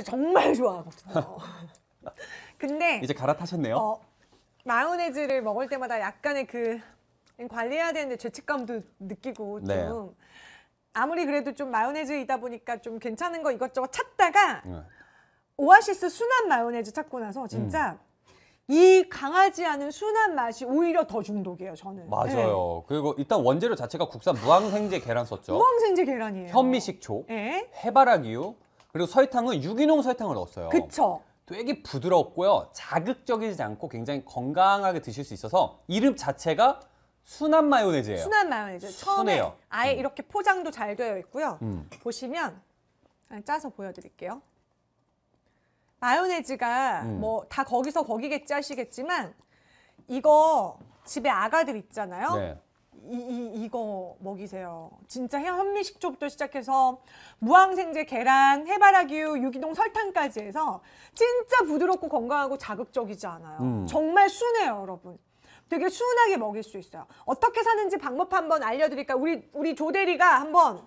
정말 좋아하거든요. 근데 이제 갈아타셨네요. 어, 마요네즈를 먹을 때마다 약간의 그 관리해야 되는데 죄책감도 느끼고 네. 좀 네. 아무리 그래도 좀 마요네즈이다 보니까 좀 괜찮은 거 이것저것 찾다가 네. 오아시스 순한 마요네즈 찾고 나서 진짜 음. 이 강하지 않은 순한 맛이 오히려 더 중독이에요, 저는. 맞아요. 네. 그리고 일단 원재료 자체가 국산 무항생제 계란 썼죠. 무항생제 계란이에요. 현미식초, 예. 해바라기유, 그리고 설탕은 유기농 설탕을 넣었어요. 그쵸. 되게 부드럽고요. 자극적이지 않고 굉장히 건강하게 드실 수 있어서 이름 자체가 순한 마요네즈예요. 순한 마요네즈. 처음에 순해요. 아예 음. 이렇게 포장도 잘 되어 있고요. 음. 보시면 짜서 보여드릴게요. 마요네즈가 음. 뭐다 거기서 거기겠지 하시겠지만 이거 집에 아가들 있잖아요. 네. 이, 이, 이거 먹이세요. 진짜 현미식초부터 시작해서 무항생제, 계란, 해바라기유, 유기농 설탕까지 해서 진짜 부드럽고 건강하고 자극적이지 않아요. 음. 정말 순해요, 여러분. 되게 순하게 먹일 수 있어요. 어떻게 사는지 방법 한번 알려드릴까? 우리 우리 조대리가 한번